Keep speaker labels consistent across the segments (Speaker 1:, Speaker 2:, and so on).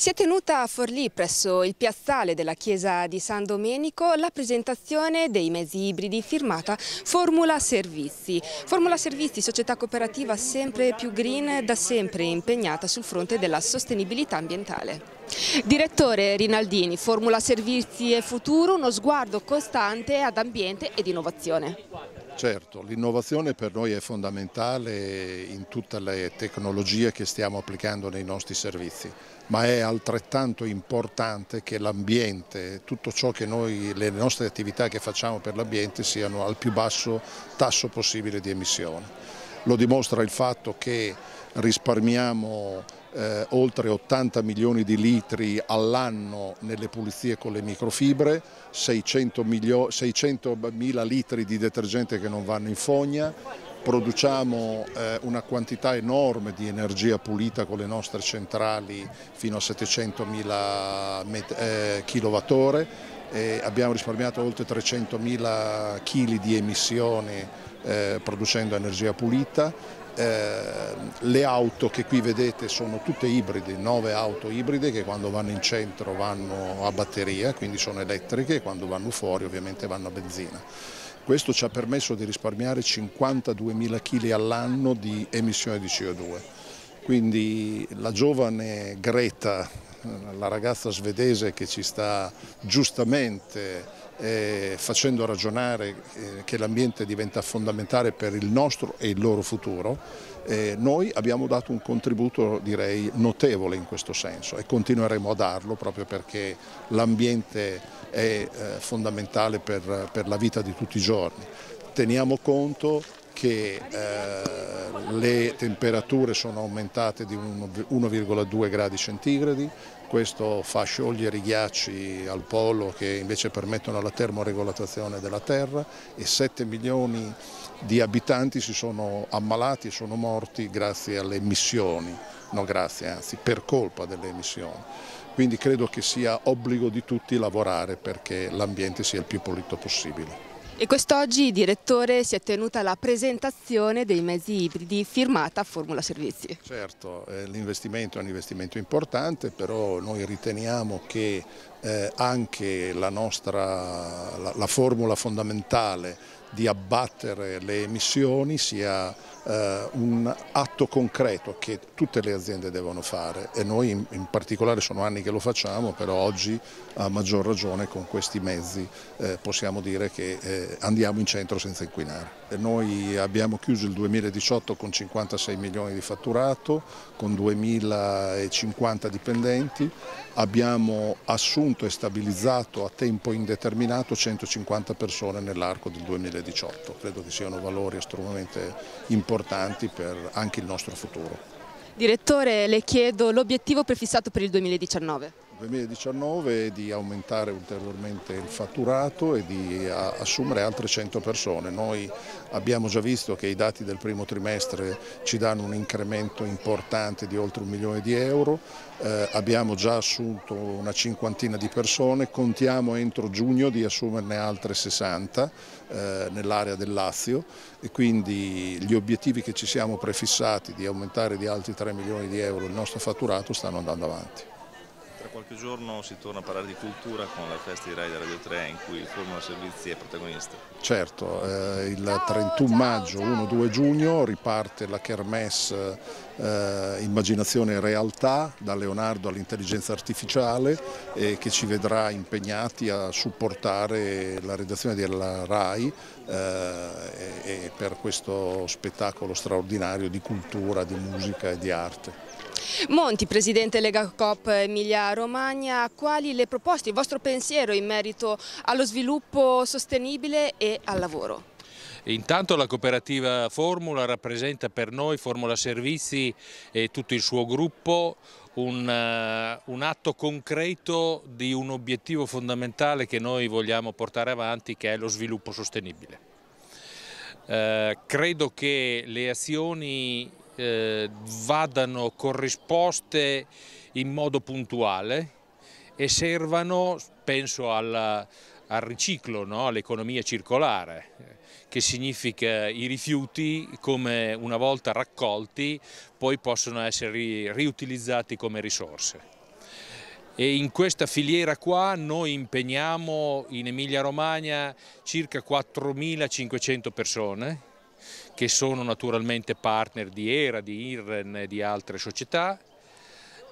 Speaker 1: Si è tenuta a Forlì, presso il piazzale della chiesa di San Domenico, la presentazione dei mezzi ibridi firmata Formula Servizi. Formula Servizi, società cooperativa sempre più green, da sempre impegnata sul fronte della sostenibilità ambientale. Direttore Rinaldini, Formula Servizi e Futuro, uno sguardo costante ad ambiente ed innovazione.
Speaker 2: Certo, l'innovazione per noi è fondamentale in tutte le tecnologie che stiamo applicando nei nostri servizi, ma è altrettanto importante che l'ambiente, tutto ciò che noi, le nostre attività che facciamo per l'ambiente siano al più basso tasso possibile di emissione. Lo dimostra il fatto che risparmiamo eh, oltre 80 milioni di litri all'anno nelle pulizie con le microfibre, 600 mila litri di detergente che non vanno in fogna, produciamo eh, una quantità enorme di energia pulita con le nostre centrali fino a 700 mila eh, kWh, abbiamo risparmiato oltre 300 mila kg di emissioni eh, producendo energia pulita, Ehm, le auto che qui vedete sono tutte ibride, nove auto ibride che quando vanno in centro vanno a batteria, quindi sono elettriche quando vanno fuori ovviamente vanno a benzina. Questo ci ha permesso di risparmiare 52.000 kg all'anno di emissione di CO2. Quindi la giovane Greta la ragazza svedese che ci sta giustamente eh, facendo ragionare eh, che l'ambiente diventa fondamentale per il nostro e il loro futuro, eh, noi abbiamo dato un contributo direi notevole in questo senso e continueremo a darlo proprio perché l'ambiente è eh, fondamentale per, per la vita di tutti i giorni. Teniamo conto che eh, le temperature sono aumentate di 1,2 gradi centigradi, questo fa sciogliere i ghiacci al polo che invece permettono la termoregolatazione della terra e 7 milioni di abitanti si sono ammalati e sono morti grazie alle emissioni, no grazie anzi, per colpa delle emissioni. Quindi credo che sia obbligo di tutti lavorare perché l'ambiente sia il più pulito possibile.
Speaker 1: E quest'oggi, direttore, si è tenuta la presentazione dei mezzi ibridi firmata Formula Servizi.
Speaker 2: Certo, eh, l'investimento è un investimento importante, però noi riteniamo che eh, anche la, nostra, la, la formula fondamentale di abbattere le emissioni sia eh, un atto concreto che tutte le aziende devono fare e noi in, in, particolare sono anni che lo facciamo, però oggi a maggior ragione con questi mezzi eh, possiamo dire che eh, andiamo in centro senza inquinare. E noi abbiamo chiuso il 2018 con 56 milioni di fatturato, con 2050 dipendenti, abbiamo assunto e stabilizzato a tempo indeterminato 150 persone nell'arco del 2018. 2018. Credo che siano valori estremamente importanti per anche il nostro futuro.
Speaker 1: Direttore, le chiedo l'obiettivo prefissato per il 2019.
Speaker 2: 2019 di aumentare ulteriormente il fatturato e di assumere altre 100 persone. Noi abbiamo già visto che i dati del primo trimestre ci danno un incremento importante di oltre un milione di euro, eh, abbiamo già assunto una cinquantina di persone, contiamo entro giugno di assumerne altre 60 eh, nell'area del Lazio e quindi gli obiettivi che ci siamo prefissati di aumentare di altri 3 milioni di euro il nostro fatturato stanno andando avanti. Tra qualche giorno si torna a parlare di cultura con la festa di Rai da Radio 3 in cui il Formula Servizi è protagonista. Certo, eh, il 31 maggio, 1-2 giugno riparte la Kermesse eh, Immaginazione e Realtà da Leonardo all'intelligenza artificiale eh, che ci vedrà impegnati a supportare la redazione della RAI eh, per questo spettacolo straordinario di cultura, di musica e di arte.
Speaker 1: Monti, presidente Lega Coop Emilia Romagna, quali le proposte, il vostro pensiero in merito allo sviluppo sostenibile e al
Speaker 3: lavoro? Intanto la cooperativa Formula rappresenta per noi, Formula Servizi e tutto il suo gruppo, un, eh, un, atto concreto di un obiettivo fondamentale che noi vogliamo portare avanti che è lo sviluppo sostenibile. Eh, credo che le azioni eh, vadano corrisposte in modo puntuale e servano, penso alla, al riciclo, no? all'economia circolare, che significa i rifiuti come una volta raccolti poi possono essere riutilizzati come risorse. E in questa filiera qua noi impegniamo in Emilia Romagna circa 4.500 persone che sono naturalmente partner di ERA, di IRREN e di altre società.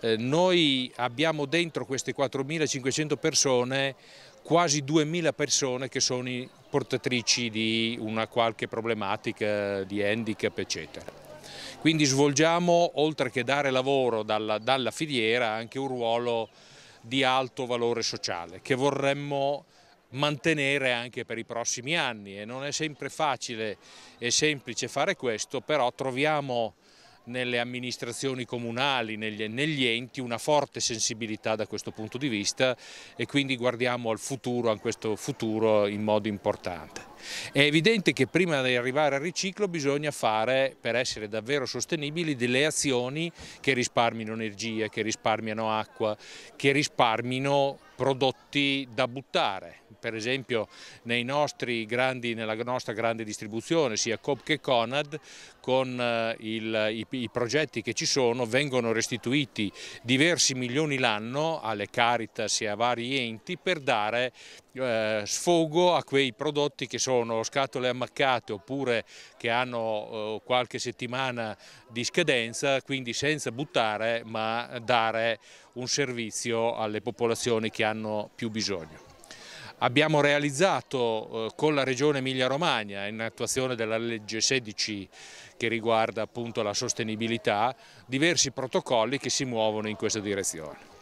Speaker 3: Eh, noi abbiamo dentro queste 4.500 persone quasi 2.000 persone che sono portatrici di una qualche problematica di handicap eccetera. Quindi svolgiamo, oltre che dare lavoro dalla, dalla filiera, anche un ruolo di alto valore sociale che vorremmo mantenere anche per i prossimi anni e non è sempre facile e semplice fare questo, però troviamo nelle amministrazioni comunali, negli, negli, enti, una forte sensibilità da questo punto di vista e quindi guardiamo al futuro, a questo futuro in modo importante. È evidente che prima di arrivare al riciclo bisogna fare, per essere davvero sostenibili, delle azioni che risparmino energia, che risparmiano acqua, che risparmino prodotti da buttare. Per esempio grandi, nella nostra grande distribuzione, sia Coop che Conad, con eh, il, i, i, progetti che ci sono vengono restituiti diversi milioni l'anno alle Caritas e a vari enti per dare eh, sfogo a quei prodotti che sono scatole ammaccate oppure che hanno eh, qualche settimana di scadenza, quindi senza buttare ma dare un servizio alle popolazioni che hanno più bisogno. Abbiamo realizzato eh, con la Regione Emilia-Romagna, in attuazione della legge 16 che riguarda appunto la sostenibilità, diversi protocolli che si muovono in questa direzione.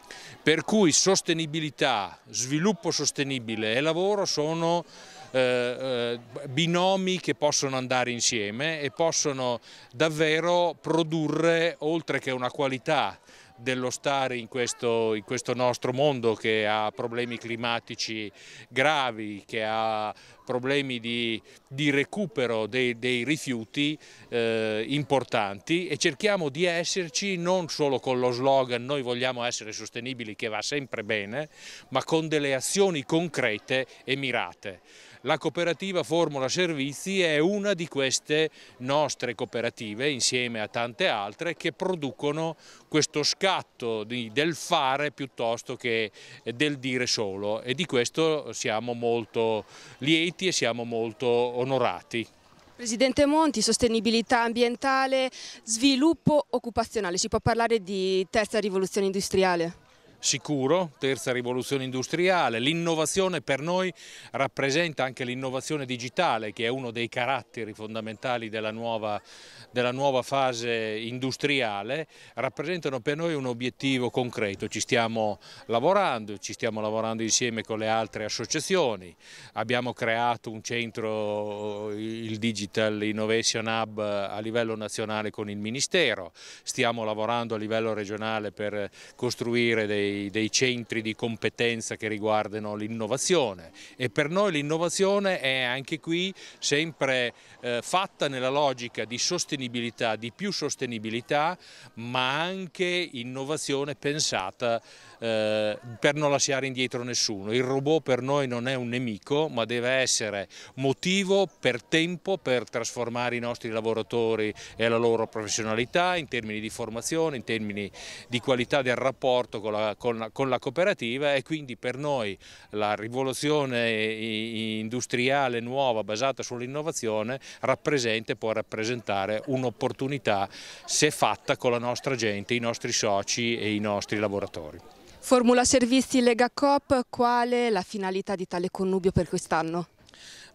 Speaker 3: Per cui sostenibilità, sviluppo sostenibile e lavoro sono eh, eh, binomi che possono andare insieme e possono davvero produrre, oltre che una qualità dello stare in questo, in questo nostro mondo che ha problemi climatici gravi, che ha problemi di, di recupero dei, dei rifiuti eh, importanti e cerchiamo di esserci non solo con lo slogan noi vogliamo essere sostenibili che va sempre bene, ma con delle azioni concrete e mirate. La cooperativa Formula Servizi è una di queste nostre cooperative insieme a tante altre che producono questo scatto di, del fare piuttosto che del dire solo e di questo siamo molto lieti e siamo molto onorati.
Speaker 1: Presidente Monti, sostenibilità ambientale, sviluppo occupazionale, si può parlare di terza rivoluzione industriale?
Speaker 3: sicuro, terza rivoluzione industriale, l'innovazione per noi rappresenta anche l'innovazione digitale che è uno dei caratteri fondamentali della nuova, della nuova fase industriale, rappresentano per noi un obiettivo concreto, ci stiamo lavorando, ci stiamo lavorando insieme con le altre associazioni, abbiamo creato un centro, il Digital Innovation Hub a livello nazionale con il Ministero, stiamo lavorando a livello regionale per costruire dei dei, dei centri di competenza che riguardano l'innovazione e per noi l'innovazione è anche qui sempre eh, fatta nella logica di sostenibilità, di più sostenibilità ma anche innovazione pensata eh, per non lasciare indietro nessuno. Il robot per noi non è un nemico ma deve essere motivo per tempo per trasformare i nostri lavoratori e la loro professionalità in termini di formazione, in termini di qualità del rapporto con la, con, con la cooperativa e quindi per noi la rivoluzione industriale nuova basata sull'innovazione rappresenta e può rappresentare un'opportunità se fatta con la nostra gente, i nostri soci e i nostri lavoratori.
Speaker 1: Formula Servizi Lega Coop, qual è la finalità di tale connubio per quest'anno?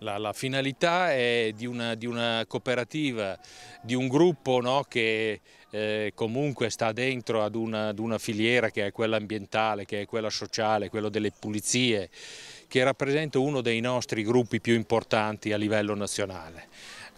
Speaker 3: La, la finalità è di una, di una, cooperativa, di un gruppo no, che eh, comunque sta dentro ad una, ad una filiera che è quella ambientale, che è quella sociale, quella delle pulizie, che rappresenta uno dei nostri gruppi più importanti a livello nazionale.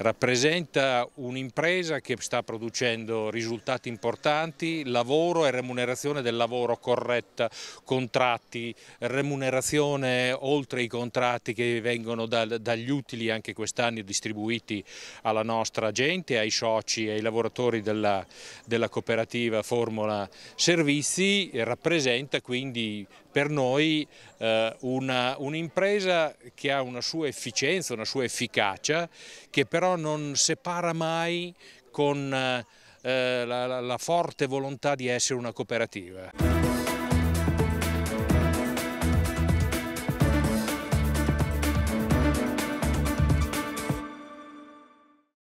Speaker 3: Rappresenta un'impresa che sta producendo risultati importanti, lavoro e remunerazione del lavoro corretta, contratti, remunerazione oltre i contratti che vengono da, dagli utili anche quest'anno distribuiti alla nostra gente, ai soci e ai lavoratori della, della cooperativa Formula Servizi, rappresenta quindi per noi eh, un'impresa un che ha una sua efficienza, una sua efficacia, che però non separa mai con eh, la, la forte volontà di essere una cooperativa.